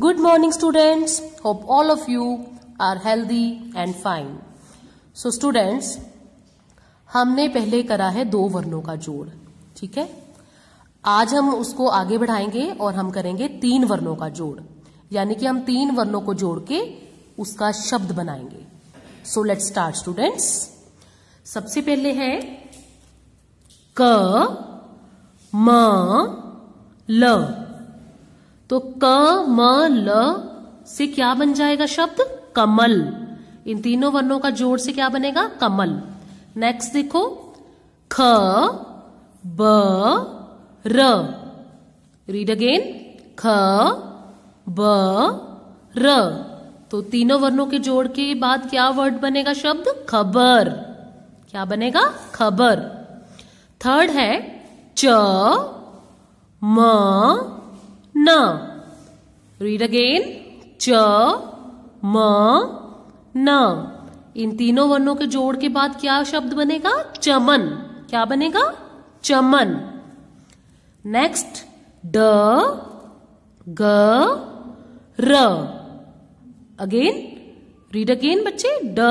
Good morning students. Hope all of you are healthy and fine. So students, हमने पहले करा है दो वर्णों का जोड़ ठीक है आज हम उसको आगे बढ़ाएंगे और हम करेंगे तीन वर्णों का जोड़ यानी कि हम तीन वर्णों को जोड़ के उसका शब्द बनाएंगे सो लेट स्टार्ट स्टूडेंट्स सबसे पहले है क म ल तो क म ल से क्या बन जाएगा शब्द कमल इन तीनों वर्णों का जोड़ से क्या बनेगा कमल नेक्स्ट देखो ख ब र रीड अगेन ख ब र तो तीनों वर्णों के जोड़ के बाद क्या वर्ड बनेगा शब्द खबर क्या बनेगा खबर थर्ड है च म n. Read again. च म न इन तीनों वर्णों के जोड़ के बाद क्या शब्द बनेगा चमन क्या बनेगा चमन नेक्स्ट ड ग र अगेन रीड अगेन बच्चे ड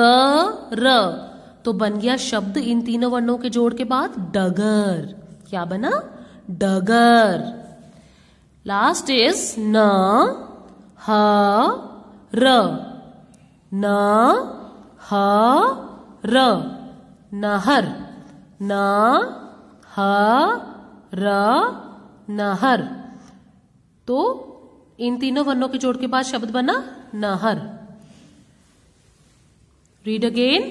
ग र तो बन गया शब्द इन तीनों वर्णों के जोड़ के बाद डगर क्या बना डगर लास्ट इज न ह र न ह र नहर न ह र नहर तो इन तीनों वर्णों के जोड़ के बाद शब्द बना नहर रीड अगेन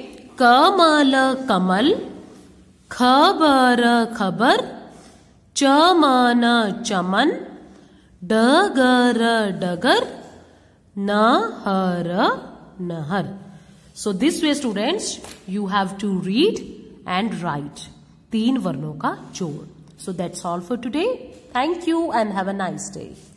कमल कमल खबर खबर चमन चमन Dagar, dagar. Nahara nahar. So this way students, you have to read and write. Teen varno ka जोड़. So that's all for today. Thank you and have a nice day.